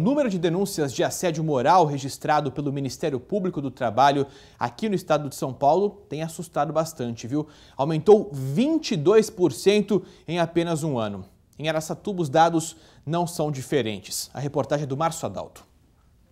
O número de denúncias de assédio moral registrado pelo Ministério Público do Trabalho aqui no estado de São Paulo tem assustado bastante, viu? Aumentou 22% em apenas um ano. Em Aracatuba, os dados não são diferentes. A reportagem é do Márcio Adalto.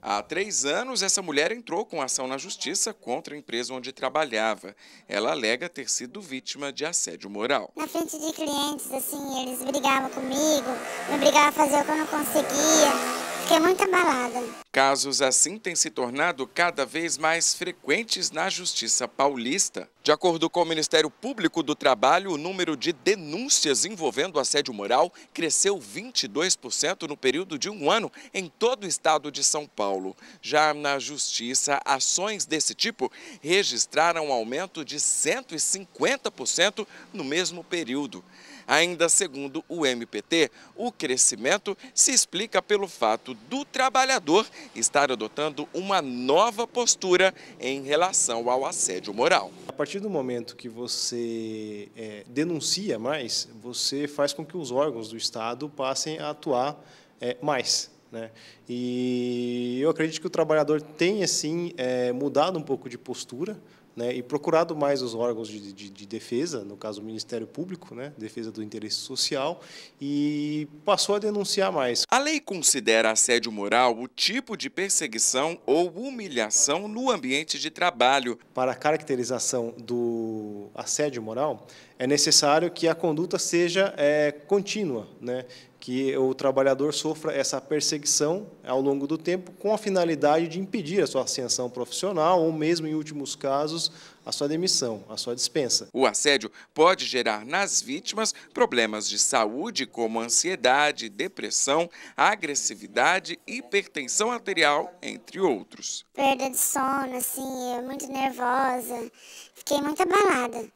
Há três anos, essa mulher entrou com ação na justiça contra a empresa onde trabalhava. Ela alega ter sido vítima de assédio moral. Na frente de clientes, assim, eles brigavam comigo, me brigavam a fazer o que eu não conseguia. É Casos assim têm se tornado cada vez mais frequentes na Justiça Paulista. De acordo com o Ministério Público do Trabalho, o número de denúncias envolvendo assédio moral cresceu 22% no período de um ano em todo o estado de São Paulo. Já na Justiça, ações desse tipo registraram um aumento de 150% no mesmo período. Ainda segundo o MPT, o crescimento se explica pelo fato do trabalhador estar adotando uma nova postura em relação ao assédio moral partir do momento que você é, denuncia mais, você faz com que os órgãos do Estado passem a atuar é, mais. Né? E eu acredito que o trabalhador tenha, sim, é, mudado um pouco de postura, né, e procurado mais os órgãos de, de, de, defesa, no caso o Ministério Público, né, defesa do interesse social, e passou a denunciar mais. A lei considera assédio moral o tipo de perseguição ou humilhação no ambiente de trabalho. Para a caracterização do assédio moral, é necessário que a conduta seja é, contínua, né, que o trabalhador sofra essa perseguição ao longo do tempo com a finalidade de impedir a sua ascensão profissional ou mesmo, em últimos casos, a sua demissão, a sua dispensa. O assédio pode gerar nas vítimas problemas de saúde, como ansiedade, depressão, agressividade, hipertensão arterial, entre outros. Perda de sono, assim, muito nervosa, fiquei muito abalada.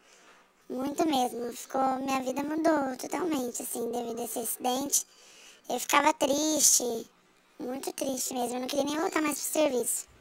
Muito mesmo. Ficou, minha vida mudou totalmente, assim, devido a esse acidente. Eu ficava triste, muito triste mesmo. Eu não queria nem voltar mais pro serviço.